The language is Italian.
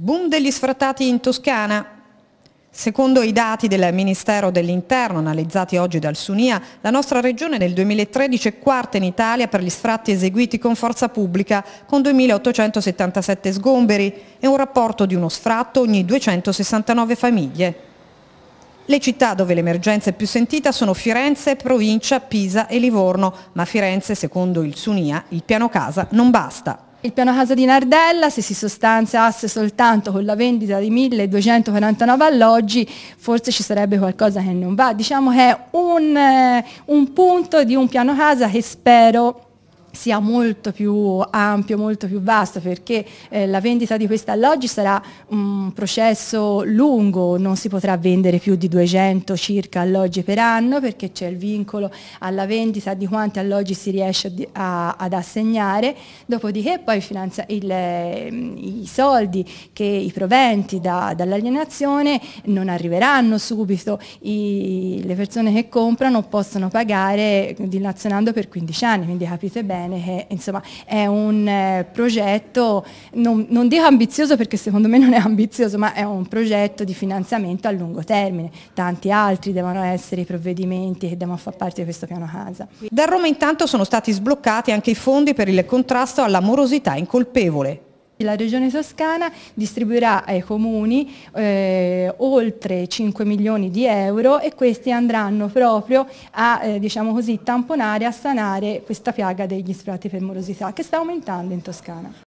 Boom degli sfrattati in Toscana. Secondo i dati del Ministero dell'Interno analizzati oggi dal Sunia, la nostra regione nel 2013 è quarta in Italia per gli sfratti eseguiti con forza pubblica, con 2.877 sgomberi e un rapporto di uno sfratto ogni 269 famiglie. Le città dove l'emergenza è più sentita sono Firenze, Provincia, Pisa e Livorno, ma Firenze, secondo il Sunia, il piano casa non basta. Il piano casa di Nardella, se si sostanziasse soltanto con la vendita di 1249 alloggi, forse ci sarebbe qualcosa che non va. Diciamo che è un, eh, un punto di un piano casa che spero sia molto più ampio, molto più vasto perché eh, la vendita di questi alloggi sarà un processo lungo, non si potrà vendere più di 200 circa alloggi per anno perché c'è il vincolo alla vendita di quanti alloggi si riesce a, ad assegnare, dopodiché poi il, eh, i soldi che i proventi da, dall'alienazione non arriveranno subito, I, le persone che comprano possono pagare dilazionando per 15 anni, quindi capite bene bene che eh, insomma, è un eh, progetto, non, non, dico ambizioso perché secondo me non è ambizioso, ma è un progetto di finanziamento a lungo termine. Tanti altri devono essere i provvedimenti che devono far parte di questo piano casa. Da Roma intanto sono stati sbloccati anche i fondi per il contrasto all'amorosità incolpevole. La Regione Toscana distribuirà ai comuni eh, oltre 5 milioni di euro e questi andranno proprio a eh, diciamo così, tamponare, a sanare questa piaga degli sfratti per morosità che sta aumentando in Toscana.